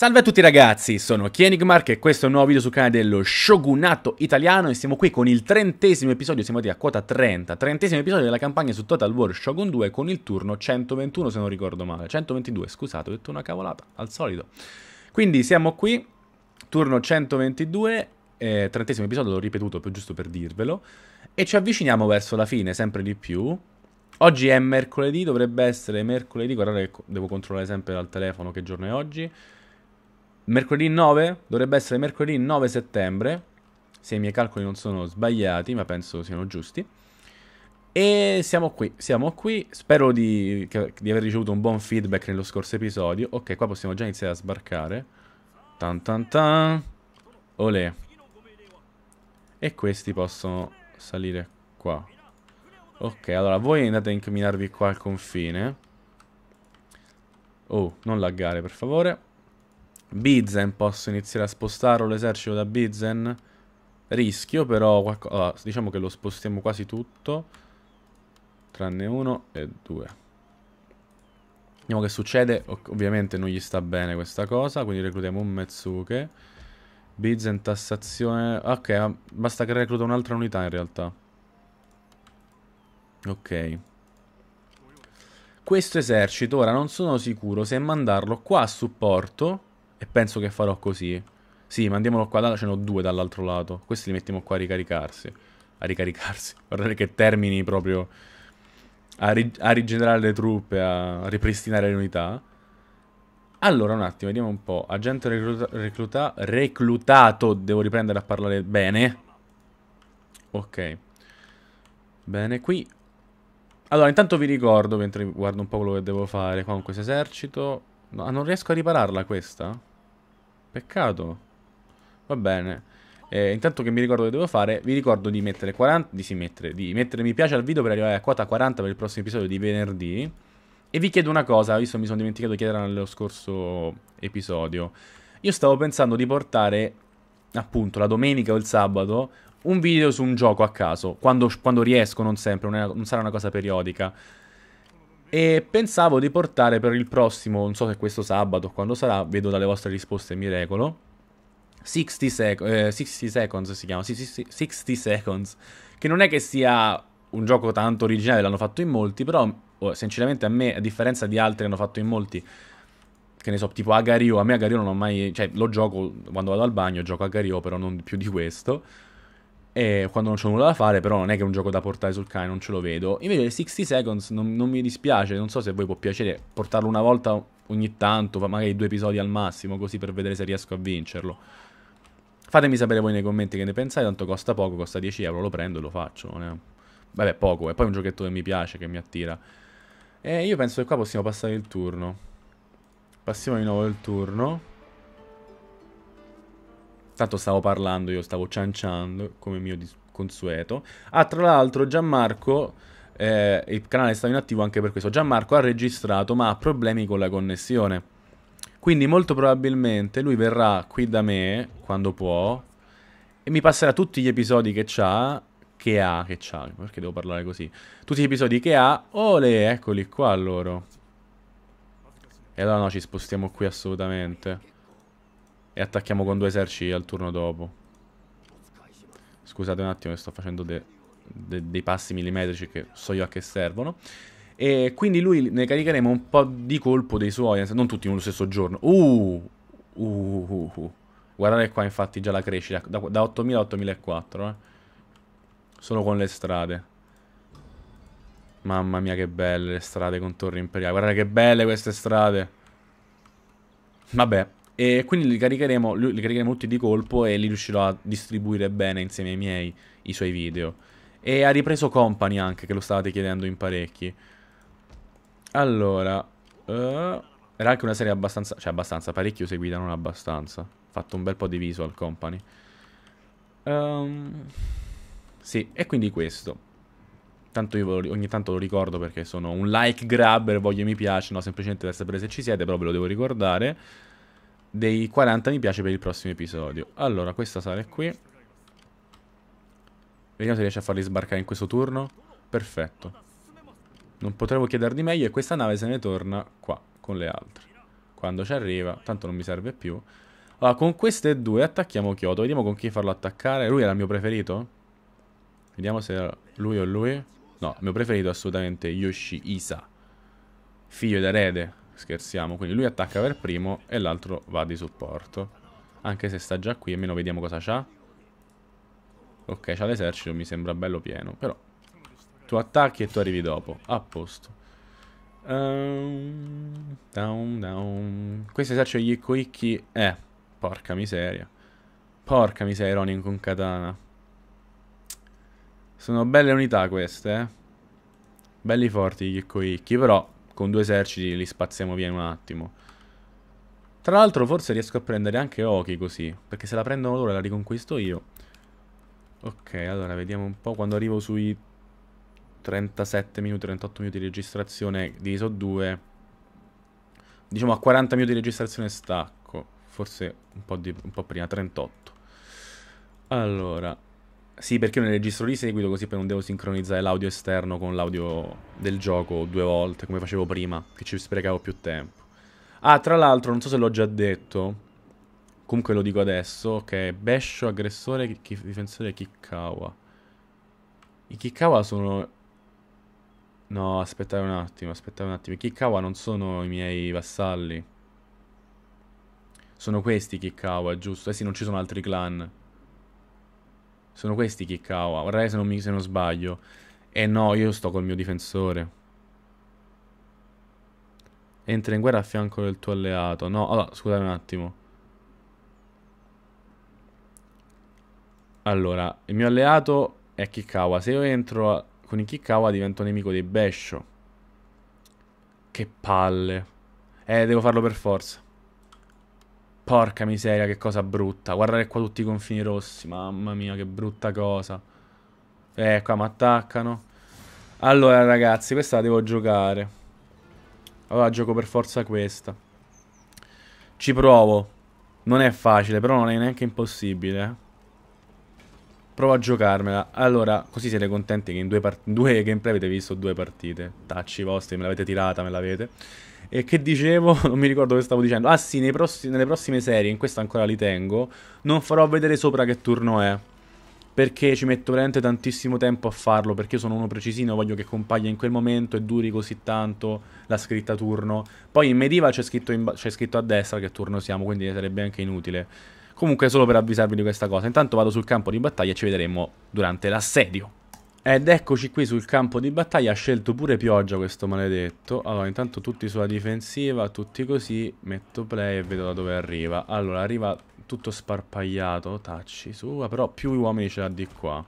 Salve a tutti ragazzi, sono Kienigmark e questo è un nuovo video sul canale dello Shogunato Italiano e siamo qui con il trentesimo episodio, siamo a quota 30, trentesimo episodio della campagna su Total War Shogun 2 con il turno 121 se non ricordo male, 122 scusate ho detto una cavolata, al solito. Quindi siamo qui, turno 122, eh, trentesimo episodio l'ho ripetuto più giusto per dirvelo e ci avviciniamo verso la fine sempre di più. Oggi è mercoledì, dovrebbe essere mercoledì, guardate che devo controllare sempre dal telefono che giorno è oggi. Mercoledì 9? Dovrebbe essere mercoledì 9 settembre, se i miei calcoli non sono sbagliati, ma penso siano giusti. E siamo qui, siamo qui. Spero di, di, aver ricevuto un buon feedback nello scorso episodio. Ok, qua possiamo già iniziare a sbarcare. Tan tan tan. Olè. E questi possono salire qua. Ok, allora voi andate a incamminarvi qua al confine. Oh, non laggare per favore. Bizen posso iniziare a spostare l'esercito da Bizen? Rischio però qualcosa... diciamo che lo spostiamo quasi tutto. Tranne uno e due. Vediamo che succede. Ovviamente non gli sta bene questa cosa. Quindi reclutiamo un Metsuke. Bizen tassazione... Ok, ah, basta che recluta un'altra unità in realtà. Ok. Questo esercito ora non sono sicuro se mandarlo qua a supporto e penso che farò così. Sì, mandiamolo qua, là ce n'ho due dall'altro lato. Questi li mettiamo qua a ricaricarsi. A ricaricarsi. Guardate che termini proprio... A, ri a rigenerare le truppe, a ripristinare le unità. Allora, un attimo, vediamo un po'. Agente recluta recluta reclutato, devo riprendere a parlare bene. Ok. Bene, qui... Allora, intanto vi ricordo, mentre guardo un po' quello che devo fare qua con questo esercito... No, ah, non riesco a ripararla questa? Peccato. Va bene. Eh, intanto che mi ricordo che devo fare, vi ricordo di mettere 40, di, mettere, di mettere mi piace al video per arrivare a quota 40 per il prossimo episodio di venerdì. E vi chiedo una cosa, visto che mi sono dimenticato di chiedere nello scorso episodio. Io stavo pensando di portare, appunto, la domenica o il sabato, un video su un gioco a caso, quando, quando riesco, non sempre, non, è, non sarà una cosa periodica. E pensavo di portare per il prossimo, non so se questo sabato o quando sarà, vedo dalle vostre risposte mi regolo. 60, sec- eh, 60 Seconds si chiama, 60 Seconds, che non è che sia un gioco tanto originale, l'hanno fatto in molti, però oh, sinceramente a me, a differenza di altri hanno fatto in molti, che ne so, tipo Agario, a me Agario non ho mai, cioè lo gioco quando vado al bagno, gioco Agario, però non più di questo. E quando non c'ho nulla da fare, però non è che è un gioco da portare sul cane, non ce lo vedo. Invece 60 Seconds non, non mi dispiace, non so se a voi può piacere portarlo una volta ogni tanto, magari due episodi al massimo, così per vedere se riesco a vincerlo. Fatemi sapere voi nei commenti che ne pensate, tanto costa poco, costa 10 euro, lo prendo e lo faccio. È... Vabbè, poco, è poi un giochetto che mi piace, che mi attira. E io penso che qua possiamo passare il turno. Passiamo di nuovo il turno. Tanto stavo parlando, io stavo cianciando come mio consueto. Ah, tra l'altro, Gianmarco. Eh, il canale sta in attivo anche per questo. Gianmarco ha registrato, ma ha problemi con la connessione. Quindi, molto probabilmente lui verrà qui da me quando può. E mi passerà tutti gli episodi che c'ha. Che ha, che c'ha, perché devo parlare così? Tutti gli episodi che ha. Ole, eccoli qua loro. E allora no, ci spostiamo qui assolutamente. E attacchiamo con due eserciti al turno dopo. Scusate un attimo che sto facendo de de dei passi millimetrici che so io a che servono. E quindi lui ne caricheremo un po' di colpo dei suoi, non tutti nello stesso giorno. Uh, uh! Uh! uh, uh. Guardate qua infatti già la crescita, da, da 8.000 a 8.004, eh. Solo con le strade. Mamma mia che belle le strade con torri imperiali. Guardate che belle queste strade. Vabbè, e quindi li caricheremo, li caricheremo tutti di colpo e li riuscirò a distribuire bene insieme ai miei i suoi video. E ha ripreso Company anche, che lo stavate chiedendo in parecchi. Allora, uh, era anche una serie abbastanza, cioè abbastanza, parecchio seguita, non abbastanza. Fatto un bel po' di visual Company. Um, sì, e quindi questo. Tanto io ogni tanto lo ricordo perché sono un like grabber, voglio mi piace, no? Semplicemente per sapere se ci siete, però ve lo devo ricordare dei 40 mi piace per il prossimo episodio. Allora, questa sale qui. Vediamo se riesce a farli sbarcare in questo turno. Perfetto. Non potremmo chiedere di meglio e questa nave se ne torna qua, con le altre. Quando ci arriva, tanto non mi serve più. Allora, con queste due attacchiamo Kyoto. Vediamo con chi farlo attaccare. Lui era il mio preferito? Vediamo se era lui o lui. No, il mio preferito è assolutamente Yoshi Isa. Figlio d'erede. Scherziamo, quindi lui attacca per primo e l'altro va di supporto. Anche se sta già qui, almeno vediamo cosa c'ha. Ok, c'ha l'esercito, mi sembra bello pieno, però... Tu attacchi e tu arrivi dopo. A posto. Um, down, down. Questo esercito di Yikko Eh, porca miseria. Porca miseria, Ronin con katana. Sono belle unità queste, eh. Belli forti gli Yikko però con due eserciti li spazziamo via in un attimo. Tra l'altro forse riesco a prendere anche Oki così, perché se la prendono loro la riconquisto io. Ok, allora vediamo un po' quando arrivo sui 37 minuti, 38 minuti di registrazione diviso 2. Diciamo a 40 minuti di registrazione stacco, forse un po', di, un po prima, 38. Allora, sì, perché io ne registro di seguito così poi non devo sincronizzare l'audio esterno con l'audio del gioco due volte, come facevo prima, che ci sprecavo più tempo. Ah, tra l'altro, non so se l'ho già detto, comunque lo dico adesso, ok, Besho, aggressore, chi difensore Kikawa. I Kikawa sono... No, aspettate un attimo, aspettate un attimo. I Kikawa non sono i miei vassalli. Sono questi i Kikawa, giusto? Eh sì, non ci sono altri clan. Sono questi Kikawa. Guardate se non, mi, se non sbaglio. E eh no, io sto col mio difensore. Entra in guerra a fianco del tuo alleato. No, allora, scusate un attimo. Allora, il mio alleato è Kikawa. Se io entro a... con i Kikawa divento nemico dei Besho. Che palle. Eh, devo farlo per forza. Porca miseria, che cosa brutta. Guardate qua tutti i confini rossi. Mamma mia, che brutta cosa. Eh, qua mi attaccano. Allora, ragazzi, questa la devo giocare. Allora gioco per forza questa. Ci provo. Non è facile, però non è neanche impossibile. Eh. Provo a giocarmela. Allora, così siete contenti che in due, in due gameplay avete visto due partite. Tacci vostri, me l'avete tirata, me l'avete. E che dicevo? Non mi ricordo che stavo dicendo. Ah sì, prossimi, nelle prossime serie, in questa ancora li tengo, non farò vedere sopra che turno è. Perché ci metto veramente tantissimo tempo a farlo, perché io sono uno precisino, voglio che compaia in quel momento e duri così tanto la scritta turno. Poi in Mediva c'è scritto, scritto, a destra che turno siamo, quindi sarebbe anche inutile. Comunque solo per avvisarvi di questa cosa. Intanto vado sul campo di battaglia e ci vedremo durante l'assedio. Ed eccoci qui sul campo di battaglia, ha scelto pure pioggia questo maledetto. Allora, intanto tutti sulla difensiva, tutti così, metto play e vedo da dove arriva. Allora, arriva tutto sparpagliato, tacci su, però più uomini ce l'ha di qua.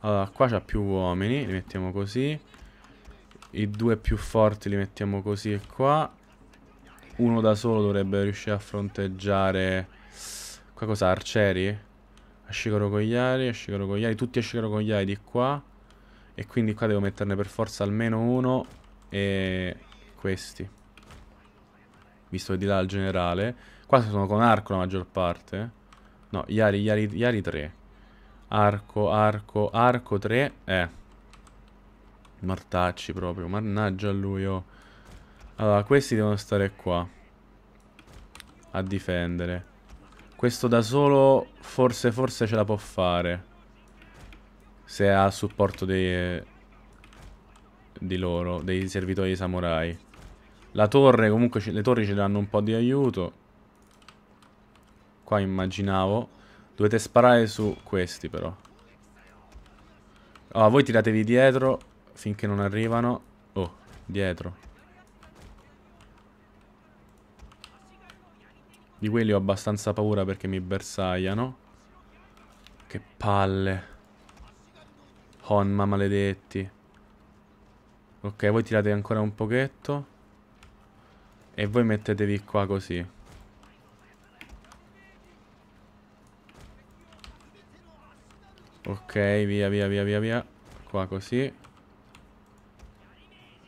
Allora, qua c'ha più uomini, li mettiamo così. I due più forti li mettiamo così e qua. Uno da solo dovrebbe riuscire a fronteggiare... Qua cosa, arcieri? Ascicaro Cogliari, Ascicaro Cogliari, tutti Ascicaro Cogliari di qua. E quindi qua devo metterne per forza almeno uno e questi. Visto che di là il generale. Qua sono con arco la maggior parte. No, Iari, Iari, Iari 3. Arco, arco, arco 3. Eh. Mortacci proprio. Mannaggia lui, oh. Allora, questi devono stare qua. A difendere. Questo da solo forse, forse ce la può fare se ha supporto dei, di loro, dei servitori samurai. La torre, comunque le torri ci danno un po' di aiuto. Qua immaginavo. Dovete sparare su questi però. Oh, voi tiratevi dietro finché non arrivano. Oh, dietro. Di quelli ho abbastanza paura perché mi bersagliano. Che palle. Honma, maledetti. Ok, voi tirate ancora un pochetto. E voi mettetevi qua così. Ok, via, via, via, via, via. Qua così.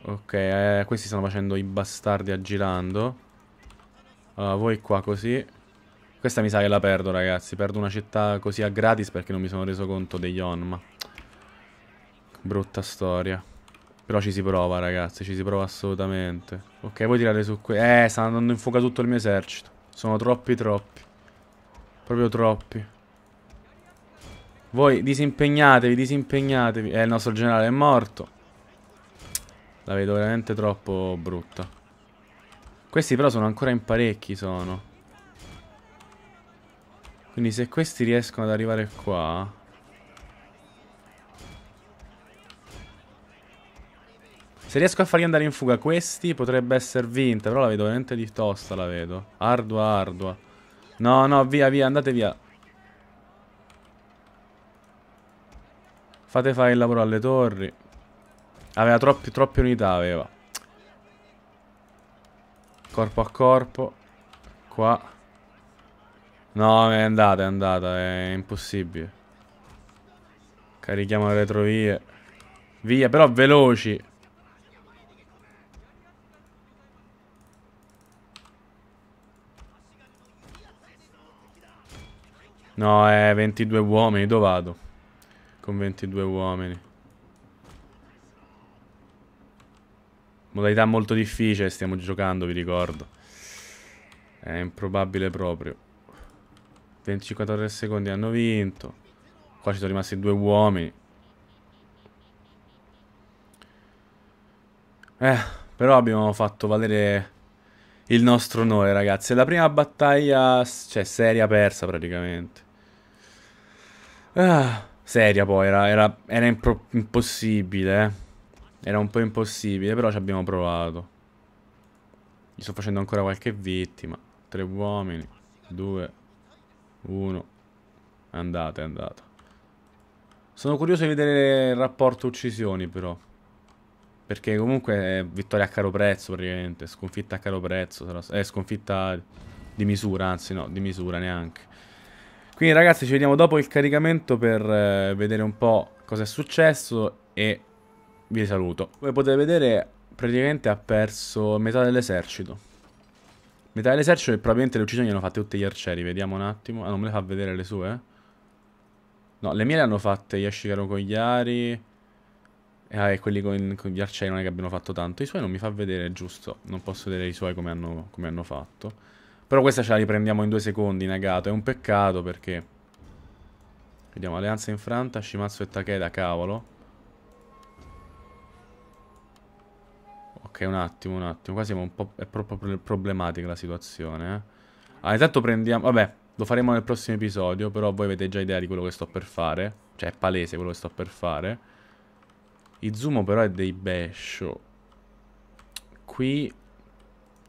Ok, eh, questi stanno facendo i bastardi aggirando. Allora, voi qua così. Questa mi sa che la perdo, ragazzi. Perdo una città così a gratis perché non mi sono reso conto degli Onma. Brutta storia. Però ci si prova, ragazzi, ci si prova assolutamente. Ok, voi tirate su qui. Eh, stanno andando in fuga tutto il mio esercito. Sono troppi, troppi. Proprio troppi. Voi disimpegnatevi, disimpegnatevi. Eh, il nostro generale è morto. La vedo veramente troppo brutta. Questi però sono ancora in parecchi, sono. Quindi se questi riescono ad arrivare qua... Se riesco a fargli andare in fuga questi potrebbe essere vinta, però la vedo veramente di tosta, la vedo. Ardua, ardua. No, no, via, via, andate via. Fate fare il lavoro alle torri. Aveva troppi, troppe unità, aveva. Corpo a corpo. Qua. No, è andata, è andata, è impossibile. Carichiamo le retrovie. Via, però veloci. No, è 22 uomini, dove vado? Con 22 uomini. Modalità molto difficile, stiamo giocando, vi ricordo. È improbabile proprio. 24 secondi hanno vinto. Qua ci sono rimasti due uomini. Eh, però abbiamo fatto valere il nostro onore, ragazzi. È la prima battaglia, cioè, seria persa praticamente. Ah, seria poi, era, era, era impossibile, eh. Era un po' impossibile, però ci abbiamo provato. Gli sto facendo ancora qualche vittima. Tre uomini, due, uno. Andate, andate. Sono curioso di vedere il rapporto uccisioni, però. Perché comunque vittoria a caro prezzo praticamente, sconfitta a caro prezzo, eh, sconfitta di misura, anzi no, di misura neanche. Quindi ragazzi ci vediamo dopo il caricamento per eh, vedere un po' cosa è successo e vi saluto. Come potete vedere praticamente ha perso metà dell'esercito. Metà dell'esercito e probabilmente le uccisioni le hanno fatte tutti gli arcieri, vediamo un attimo. Ah non me le fa vedere le sue? Eh? No, le mie le hanno fatte gli ascicaro cogliari... Ah, e quelli con, con gli arcieri non è che abbiano fatto tanto. I suoi non mi fa vedere, giusto. Non posso vedere i suoi come hanno, come hanno fatto. Però questa ce la riprendiamo in due secondi, Nagato. È un peccato perché... Vediamo, alleanza infranta, Shimatsu e Takeda, cavolo. Ok, un attimo, un attimo. Qua siamo un po'... È proprio problematica la situazione, eh. Ah, intanto prendiamo... Vabbè, lo faremo nel prossimo episodio, però voi avete già idea di quello che sto per fare. Cioè, è palese quello che sto per fare. I Izumo però è dei bescio. Qui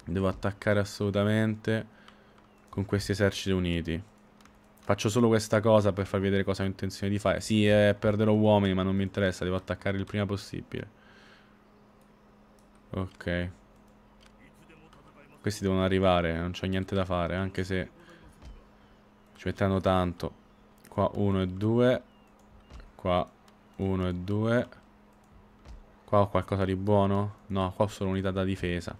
devo attaccare assolutamente con questi eserciti uniti. Faccio solo questa cosa per farvi vedere cosa ho intenzione di fare. Sì, eh, perderò uomini, ma non mi interessa. Devo attaccare il prima possibile. Ok. Questi devono arrivare, non c'è niente da fare, anche se ci metteranno tanto. Qua 1 e 2. Qua 1 e 2. Qua ho qualcosa di buono? No, qua ho solo unità da difesa.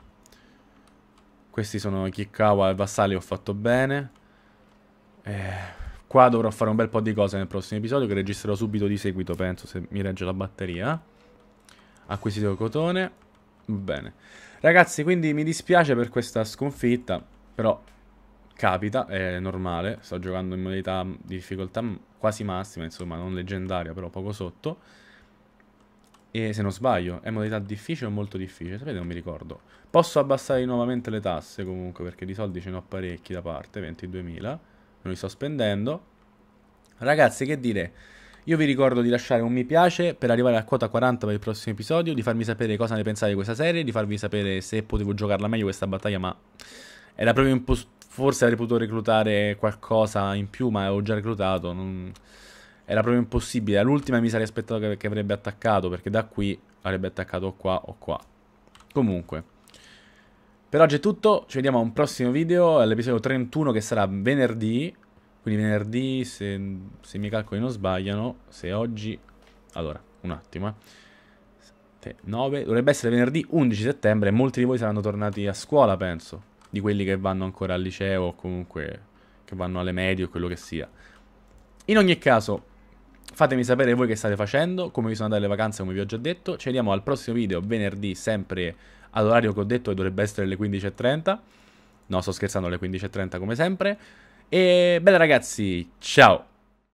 Questi sono Kikawa e Vassali, ho fatto bene. Eh, qua dovrò fare un bel po' di cose nel prossimo episodio che registrerò subito di seguito, penso, se mi regge la batteria. Acquisito cotone. Bene. Ragazzi, quindi mi dispiace per questa sconfitta, però capita, è normale. Sto giocando in modalità di difficoltà quasi massima, insomma, non leggendaria, però poco sotto. E se non sbaglio, è modalità difficile o molto difficile? Sapete, non mi ricordo. Posso abbassare nuovamente le tasse comunque, perché di soldi ce ne ho parecchi da parte, 22.000. Non li sto spendendo. Ragazzi, che dire? Io vi ricordo di lasciare un mi piace per arrivare a quota 40 per il prossimo episodio, di farmi sapere cosa ne pensate di questa serie, di farvi sapere se potevo giocarla meglio questa battaglia, ma era proprio impossibile. Forse avrei potuto reclutare qualcosa in più, ma avevo già reclutato. Non... Era proprio impossibile. All'ultima mi sarei aspettato che, che, avrebbe attaccato, perché da qui avrebbe attaccato o qua o qua. Comunque. Per oggi è tutto, ci vediamo a un prossimo video, all'episodio 31 che sarà venerdì. Quindi venerdì, se, se i miei calcoli non sbagliano, se oggi... Allora, un attimo, eh. 9, dovrebbe essere venerdì 11 settembre e molti di voi saranno tornati a scuola, penso, di quelli che vanno ancora al liceo o comunque che vanno alle medie o quello che sia. In ogni caso, Fatemi sapere voi che state facendo, come vi sono andate le vacanze, come vi ho già detto. Ci vediamo al prossimo video, venerdì, sempre all'orario che ho detto, che dovrebbe essere alle 15.30. No, sto scherzando, le 15.30 come sempre. E bella ragazzi, ciao!